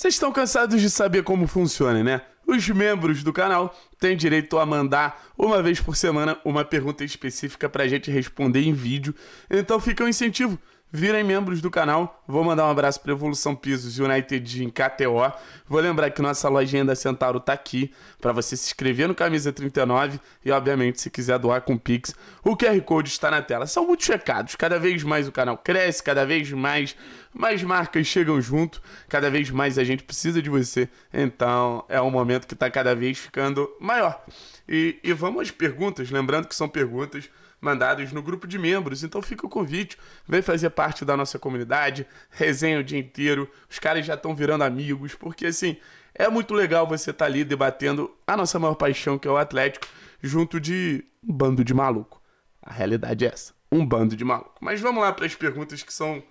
Vocês estão cansados de saber como funciona, né? Os membros do canal têm direito a mandar uma vez por semana uma pergunta específica para a gente responder em vídeo. Então fica um incentivo. Virem membros do canal, vou mandar um abraço para Evolução Pisos United em KTO. Vou lembrar que nossa lojinha da Centauro tá aqui para você se inscrever no Camisa 39 e, obviamente, se quiser doar com Pix, o QR Code está na tela. São muito checados. cada vez mais o canal cresce, cada vez mais mais marcas chegam junto, cada vez mais a gente precisa de você. Então, é um momento que está cada vez ficando maior. E, e vamos às perguntas, lembrando que são perguntas mandados no grupo de membros. Então fica o convite, vem fazer parte da nossa comunidade, resenha o dia inteiro. Os caras já estão virando amigos, porque assim, é muito legal você estar tá ali debatendo a nossa maior paixão, que é o Atlético, junto de um bando de maluco. A realidade é essa, um bando de maluco. Mas vamos lá para as perguntas que são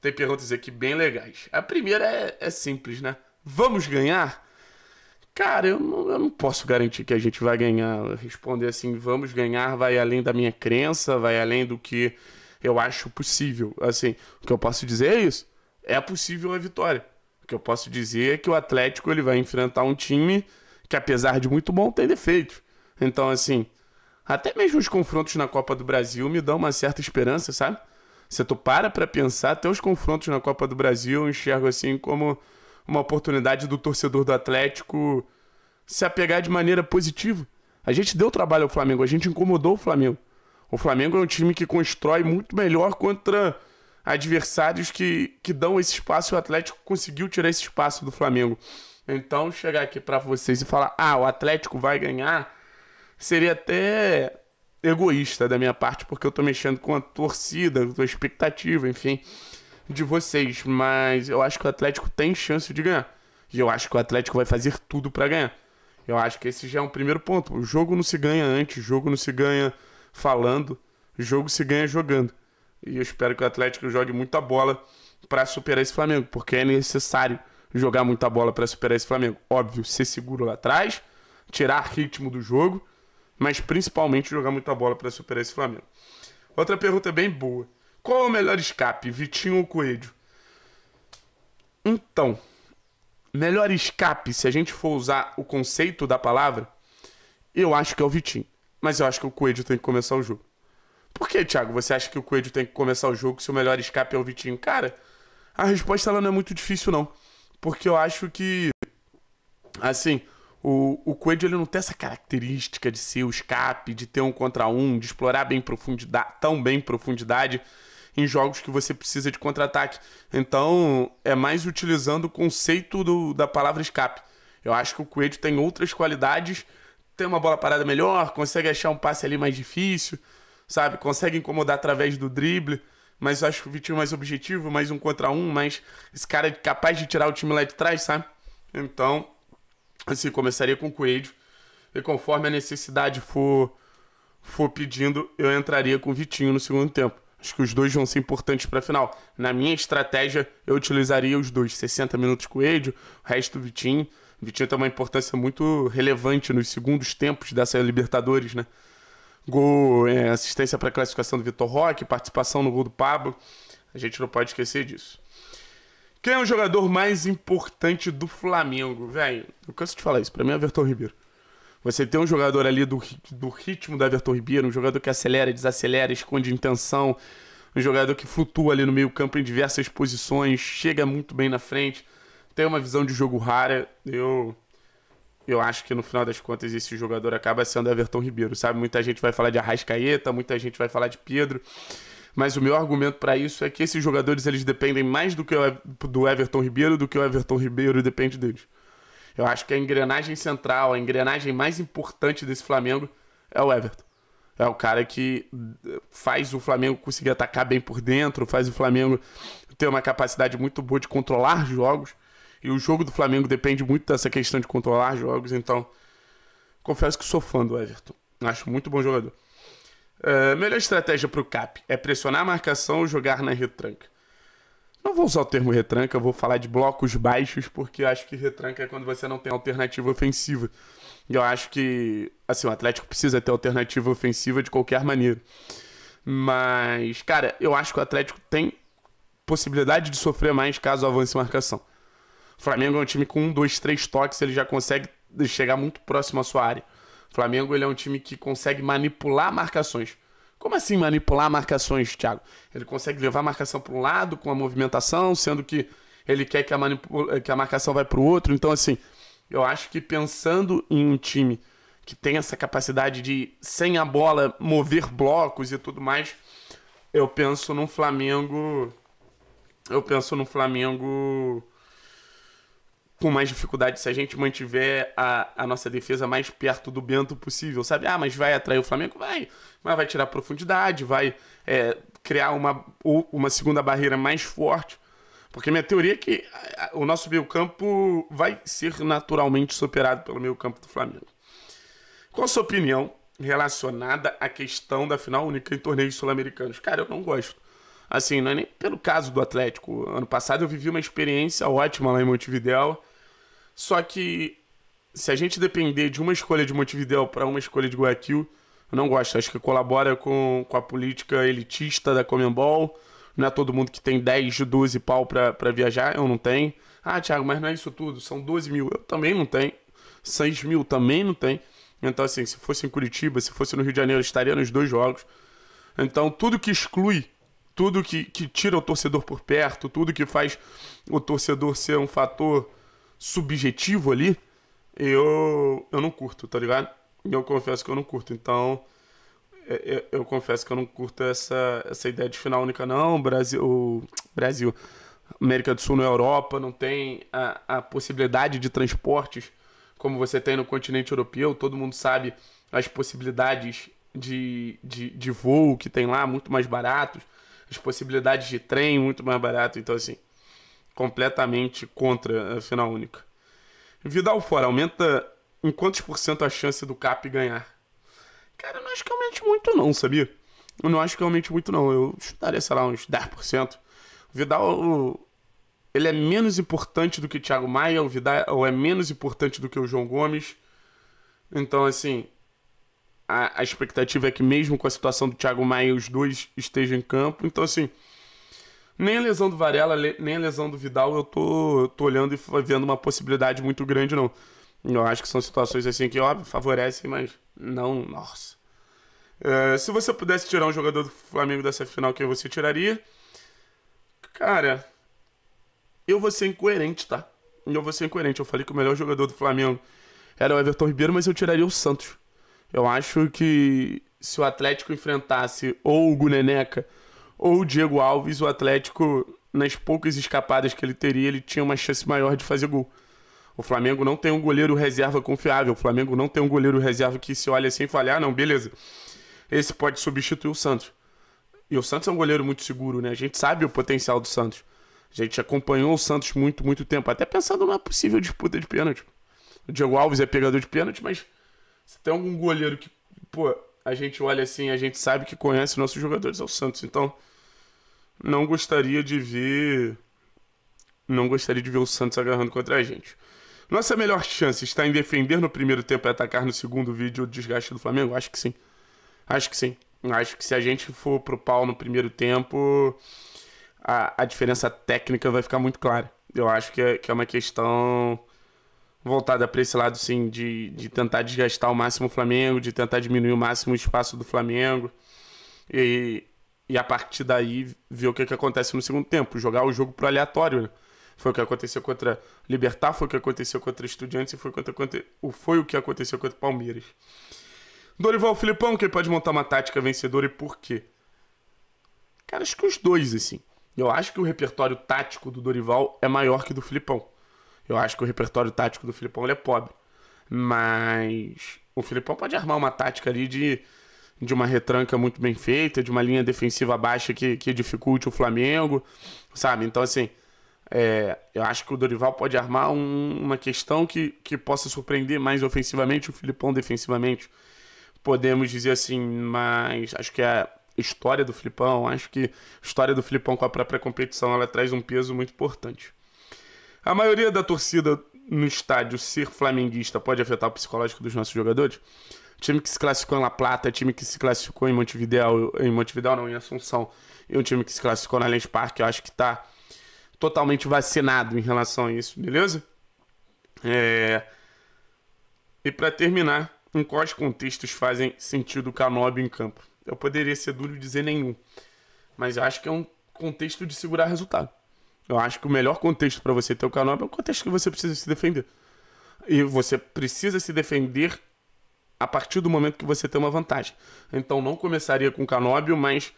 tem perguntas aqui bem legais. A primeira é, é simples, né? Vamos ganhar? Cara, eu não, eu não, posso garantir que a gente vai ganhar. Responder assim, vamos ganhar, vai além da minha crença, vai além do que eu acho possível. Assim, o que eu posso dizer é isso. É possível a vitória. O que eu posso dizer é que o Atlético ele vai enfrentar um time que, apesar de muito bom, tem defeitos. Então, assim, até mesmo os confrontos na Copa do Brasil me dão uma certa esperança, sabe? Se tu para pra pensar, até os confrontos na Copa do Brasil eu enxergo assim como uma oportunidade do torcedor do Atlético se apegar de maneira positiva. A gente deu trabalho ao Flamengo, a gente incomodou o Flamengo. O Flamengo é um time que constrói muito melhor contra adversários que, que dão esse espaço e o Atlético conseguiu tirar esse espaço do Flamengo. Então, chegar aqui para vocês e falar: ah, o Atlético vai ganhar, seria até egoísta da minha parte, porque eu tô mexendo com a torcida, com a expectativa, enfim de vocês, mas eu acho que o Atlético tem chance de ganhar. E eu acho que o Atlético vai fazer tudo para ganhar. Eu acho que esse já é um primeiro ponto. O jogo não se ganha antes, o jogo não se ganha falando, o jogo se ganha jogando. E eu espero que o Atlético jogue muita bola para superar esse Flamengo, porque é necessário jogar muita bola para superar esse Flamengo. Óbvio, ser seguro lá atrás, tirar ritmo do jogo, mas principalmente jogar muita bola para superar esse Flamengo. Outra pergunta bem boa. Qual é o melhor escape, Vitinho ou Coelho? Então, melhor escape, se a gente for usar o conceito da palavra, eu acho que é o Vitinho. Mas eu acho que o Coelho tem que começar o jogo. Por que, Thiago, você acha que o Coelho tem que começar o jogo se o melhor escape é o Vitinho? Cara, a resposta ela não é muito difícil, não. Porque eu acho que, assim, o, o Coelho ele não tem essa característica de ser o escape, de ter um contra um, de explorar bem profundidade, tão bem profundidade em jogos que você precisa de contra-ataque. Então, é mais utilizando o conceito do, da palavra escape. Eu acho que o Coelho tem outras qualidades, tem uma bola parada melhor, consegue achar um passe ali mais difícil, sabe? Consegue incomodar através do drible, mas eu acho que o Vitinho é mais objetivo, mais um contra um, mais esse cara é capaz de tirar o time lá de trás, sabe? Então, assim, começaria com o Coelho. E conforme a necessidade for, for pedindo, eu entraria com o Vitinho no segundo tempo. Acho que os dois vão ser importantes para a final. Na minha estratégia, eu utilizaria os dois: 60 minutos Coelho, o resto Vitinho. Vitinho tem uma importância muito relevante nos segundos tempos dessa Libertadores, né? Gol, é, assistência para a classificação do Vitor Roque, participação no gol do Pablo. A gente não pode esquecer disso. Quem é o jogador mais importante do Flamengo, velho? Eu canso de falar isso, para mim é o Everton Ribeiro. Você tem um jogador ali do, do ritmo do Everton Ribeiro, um jogador que acelera, desacelera, esconde intenção, um jogador que flutua ali no meio campo em diversas posições, chega muito bem na frente, tem uma visão de jogo rara. Eu eu acho que no final das contas esse jogador acaba sendo Everton Ribeiro, sabe? Muita gente vai falar de Arrascaeta, muita gente vai falar de Pedro, mas o meu argumento para isso é que esses jogadores eles dependem mais do que o, do Everton Ribeiro do que o Everton Ribeiro depende deles. Eu acho que a engrenagem central, a engrenagem mais importante desse Flamengo é o Everton. É o cara que faz o Flamengo conseguir atacar bem por dentro, faz o Flamengo ter uma capacidade muito boa de controlar jogos. E o jogo do Flamengo depende muito dessa questão de controlar jogos. Então, confesso que sou fã do Everton. Acho muito bom jogador. Uh, melhor estratégia para o CAP é pressionar a marcação ou jogar na retranca. Não vou usar o termo retranca, vou falar de blocos baixos, porque acho que retranca é quando você não tem alternativa ofensiva. E eu acho que, assim, o Atlético precisa ter alternativa ofensiva de qualquer maneira. Mas, cara, eu acho que o Atlético tem possibilidade de sofrer mais caso avance marcação. O Flamengo é um time com um, dois, três toques, ele já consegue chegar muito próximo à sua área. O Flamengo ele é um time que consegue manipular marcações. Como assim manipular marcações, Thiago? Ele consegue levar a marcação para um lado com a movimentação, sendo que ele quer que a, manipula... que a marcação vai para o outro. Então, assim, eu acho que pensando em um time que tem essa capacidade de, sem a bola, mover blocos e tudo mais, eu penso num Flamengo. Eu penso num Flamengo com mais dificuldade se a gente mantiver a, a nossa defesa mais perto do Bento possível, sabe? Ah, mas vai atrair o Flamengo? Vai. Mas vai tirar profundidade, vai é, criar uma, uma segunda barreira mais forte. Porque minha teoria é que o nosso meio-campo vai ser naturalmente superado pelo meio-campo do Flamengo. Qual a sua opinião relacionada à questão da final única em torneios sul-americanos? Cara, eu não gosto assim, não é nem pelo caso do Atlético. Ano passado eu vivi uma experiência ótima lá em Montevideo. Só que se a gente depender de uma escolha de Montevideo para uma escolha de Guayaquil, eu não gosto. Acho que colabora com, com a política elitista da Comembol. Não é todo mundo que tem 10, 12 pau para viajar. Eu não tenho. Ah, Thiago, mas não é isso tudo. São 12 mil. Eu também não tenho. 6 mil também não tem. Então, assim, se fosse em Curitiba, se fosse no Rio de Janeiro, estaria nos dois jogos. Então, tudo que exclui tudo que, que tira o torcedor por perto, tudo que faz o torcedor ser um fator subjetivo ali, eu, eu não curto, tá ligado? Eu confesso que eu não curto. Então, eu, é, é, eu confesso que eu não curto essa, essa ideia de final única, não. Brasil, Brasil, América do Sul não é Europa, não tem a, a possibilidade de transportes como você tem no continente europeu. Todo mundo sabe as possibilidades de, de, de voo que tem lá, muito mais baratos as possibilidades de trem muito mais barato. Então, assim, completamente contra a final única. Vidal fora, aumenta em quantos por cento a chance do Cap ganhar? Cara, eu não acho que aumente muito não, sabia? Eu não acho que aumente muito não, eu chutaria, sei lá, uns 10%. O Vidal, ele é menos importante do que Thiago Maia, o Vidal é menos importante do que o João Gomes. Então, assim, a, a, expectativa é que mesmo com a situação do Thiago Maia, os dois estejam em campo. Então, assim, nem a lesão do Varela, nem a lesão do Vidal, eu tô, tô olhando e vendo uma possibilidade muito grande, não. Eu acho que são situações assim que, óbvio, favorecem, mas não, nossa. É, se você pudesse tirar um jogador do Flamengo dessa final, quem você tiraria? Cara, eu vou ser incoerente, tá? Eu vou ser incoerente. Eu falei que o melhor jogador do Flamengo era o Everton Ribeiro, mas eu tiraria o Santos. Eu acho que se o Atlético enfrentasse ou o Guneneca ou o Diego Alves, o Atlético, nas poucas escapadas que ele teria, ele tinha uma chance maior de fazer gol. O Flamengo não tem um goleiro reserva confiável. O Flamengo não tem um goleiro reserva que se olha sem assim falhar, ah, não, beleza. Esse pode substituir o Santos. E o Santos é um goleiro muito seguro, né? A gente sabe o potencial do Santos. A gente acompanhou o Santos muito, muito tempo, até pensando numa possível disputa de pênalti. O Diego Alves é pegador de pênalti, mas se tem algum goleiro que, pô, a gente olha assim, a gente sabe que conhece nossos jogadores, é o Santos. Então, não gostaria de ver. Não gostaria de ver o Santos agarrando contra a gente. Nossa melhor chance está em defender no primeiro tempo e atacar no segundo vídeo o desgaste do Flamengo? Acho que sim. Acho que sim. Acho que se a gente for pro pau no primeiro tempo, a, a diferença técnica vai ficar muito clara. Eu acho que é, que é uma questão voltada para esse lado, sim, de, de tentar desgastar o máximo o Flamengo, de tentar diminuir o máximo o espaço do Flamengo. E, e a partir daí, ver o que, que acontece no segundo tempo. Jogar o jogo para aleatório, né? Foi o que aconteceu contra Libertar, foi o que aconteceu contra Estudiantes e foi, contra, contra, foi o que aconteceu contra Palmeiras. Dorival Filipão, que pode montar uma tática vencedora e por quê? Cara, acho que os dois, assim. Eu acho que o repertório tático do Dorival é maior que do Filipão. Eu acho que o repertório tático do Filipão é pobre. Mas o Filipão pode armar uma tática ali de, de uma retranca muito bem feita, de uma linha defensiva baixa que, que dificulte o Flamengo, sabe? Então, assim, é, eu acho que o Dorival pode armar um, uma questão que, que possa surpreender mais ofensivamente o Filipão defensivamente. Podemos dizer assim, mas acho que a história do Filipão, acho que a história do Filipão com a própria competição, ela traz um peso muito importante. A maioria da torcida no estádio ser flamenguista pode afetar o psicológico dos nossos jogadores? Time que se classificou em La Plata, time que se classificou em Montevideo, em Montevideo não, em Assunção, e um time que se classificou na Lens Park, eu acho que tá totalmente vacinado em relação a isso, beleza? É... E para terminar, em quais contextos fazem sentido o Canobi em campo? Eu poderia ser duro e dizer nenhum, mas eu acho que é um contexto de segurar resultado. Eu acho que o melhor contexto para você ter o canal é o contexto que você precisa se defender. E você precisa se defender a partir do momento que você tem uma vantagem. Então não começaria com o Canóbio, mas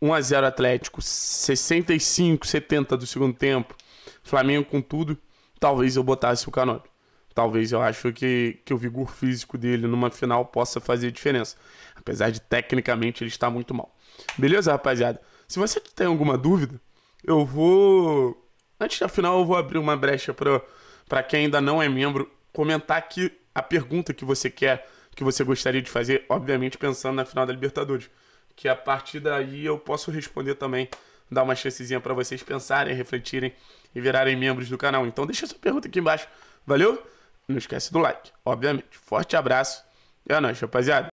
1 a 0 Atlético, 65, 70 do segundo tempo, Flamengo com tudo, talvez eu botasse o Canóbio. Talvez eu acho que, que o vigor físico dele numa final possa fazer diferença. Apesar de tecnicamente ele estar muito mal. Beleza, rapaziada? Se você tem alguma dúvida, eu vou. Antes da final, eu vou abrir uma brecha para quem ainda não é membro comentar aqui a pergunta que você quer, que você gostaria de fazer, obviamente pensando na final da Libertadores. Que a partir daí eu posso responder também, dar uma chancezinha para vocês pensarem, refletirem e virarem membros do canal. Então deixa sua pergunta aqui embaixo. Valeu? Não esquece do like, obviamente. Forte abraço. É nóis, rapaziada.